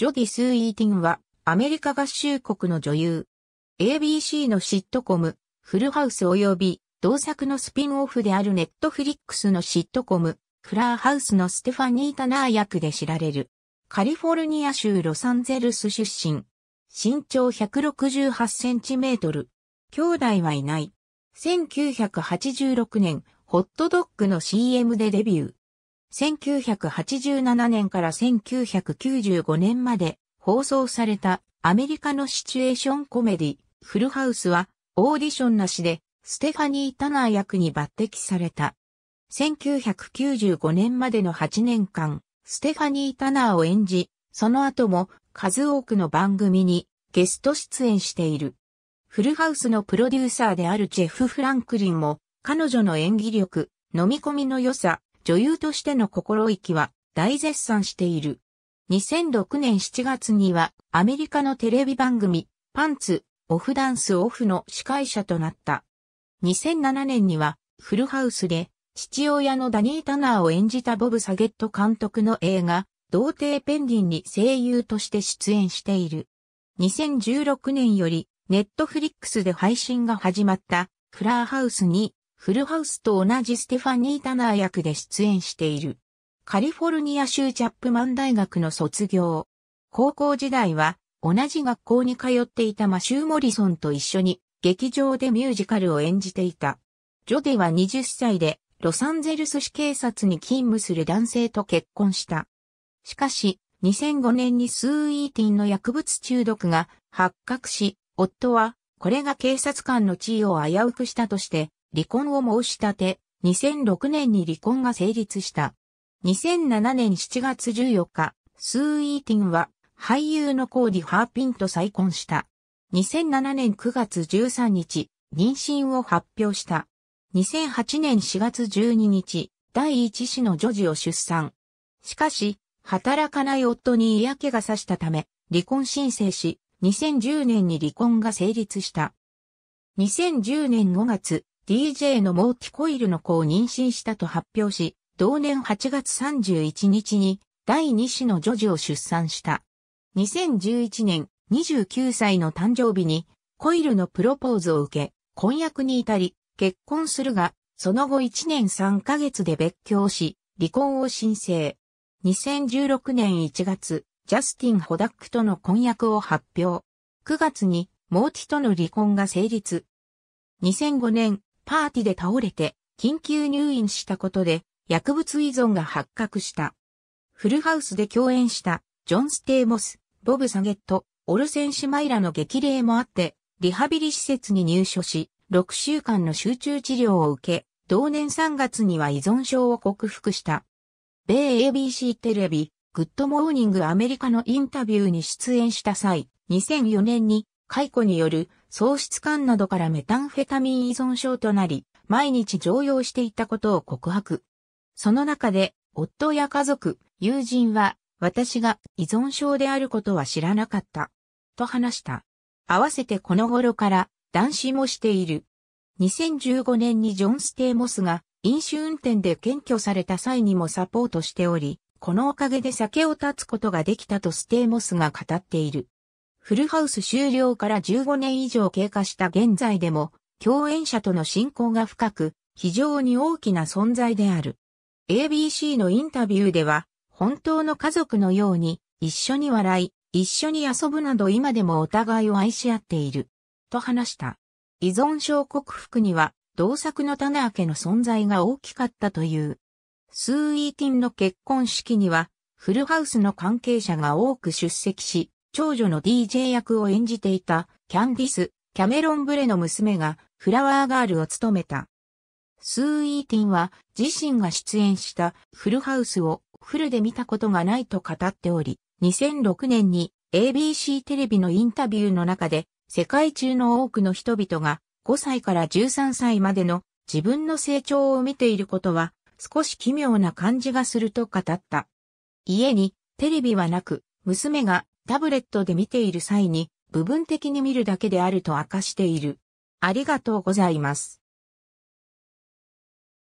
ジョディ・スー・イーティンは、アメリカ合衆国の女優。ABC のシットコム、フルハウス及び、同作のスピンオフであるネットフリックスのシットコム、フラーハウスのステファニー・タナー役で知られる。カリフォルニア州ロサンゼルス出身。身長168センチメートル。兄弟はいない。1986年、ホットドッグの CM でデビュー。1987年から1995年まで放送されたアメリカのシチュエーションコメディ、フルハウスはオーディションなしでステファニー・タナー役に抜擢された。1995年までの8年間、ステファニー・タナーを演じ、その後も数多くの番組にゲスト出演している。フルハウスのプロデューサーであるジェフ・フランクリンも、彼女の演技力、飲み込みの良さ、女優としての心意気は大絶賛している。2006年7月にはアメリカのテレビ番組パンツ、オフダンスオフの司会者となった。2007年にはフルハウスで父親のダニー・タナーを演じたボブ・サゲット監督の映画、童貞ペンギンに声優として出演している。2016年よりネットフリックスで配信が始まったフラーハウスにフルハウスと同じステファニー・タナー役で出演している。カリフォルニア州チャップマン大学の卒業。高校時代は同じ学校に通っていたマシュー・モリソンと一緒に劇場でミュージカルを演じていた。ジョデは20歳でロサンゼルス市警察に勤務する男性と結婚した。しかし、2005年にスーイーティンの薬物中毒が発覚し、夫はこれが警察官の地位を危うくしたとして離婚を申し立て、2006年に離婚が成立した。2007年7月14日、スー・イーティンは俳優のコーディ・ハーピンと再婚した。2007年9月13日、妊娠を発表した。2008年4月12日、第一子の女児を出産。しかし、働かない夫に嫌気がさしたため、離婚申請し、2010年に離婚が成立した。2010年5月、DJ のモーティコイルの子を妊娠したと発表し、同年8月31日に第2子の女児を出産した。2011年29歳の誕生日にコイルのプロポーズを受け、婚約に至り、結婚するが、その後1年3ヶ月で別居をし、離婚を申請。2016年1月、ジャスティン・ホダックとの婚約を発表。9月に、モーティとの離婚が成立。2005年、パーティで倒れて緊急入院したことで薬物依存が発覚した。フルハウスで共演したジョン・ステイモス、ボブ・サゲット、オルセン・シマイラの激励もあって、リハビリ施設に入所し、6週間の集中治療を受け、同年3月には依存症を克服した。米 ABC テレビ、グッドモーニングアメリカのインタビューに出演した際、2004年に解雇による喪失感などからメタンフェタミン依存症となり、毎日常用していたことを告白。その中で、夫や家族、友人は、私が依存症であることは知らなかった。と話した。合わせてこの頃から、断子もしている。2015年にジョン・ステイ・モスが飲酒運転で検挙された際にもサポートしており、このおかげで酒を断つことができたとステイ・モスが語っている。フルハウス終了から15年以上経過した現在でも、共演者との親交が深く、非常に大きな存在である。ABC のインタビューでは、本当の家族のように、一緒に笑い、一緒に遊ぶなど今でもお互いを愛し合っている。と話した。依存症克服には、同作の棚明けの存在が大きかったという。スーイーティンの結婚式には、フルハウスの関係者が多く出席し、長女の DJ 役を演じていたキャンディス・キャメロン・ブレの娘がフラワーガールを務めた。スーイーティンは自身が出演したフルハウスをフルで見たことがないと語っており、2006年に ABC テレビのインタビューの中で世界中の多くの人々が5歳から13歳までの自分の成長を見ていることは少し奇妙な感じがすると語った。家にテレビはなく娘がタブレットで見ている際に部分的に見るだけであると明かしている。ありがとうございます。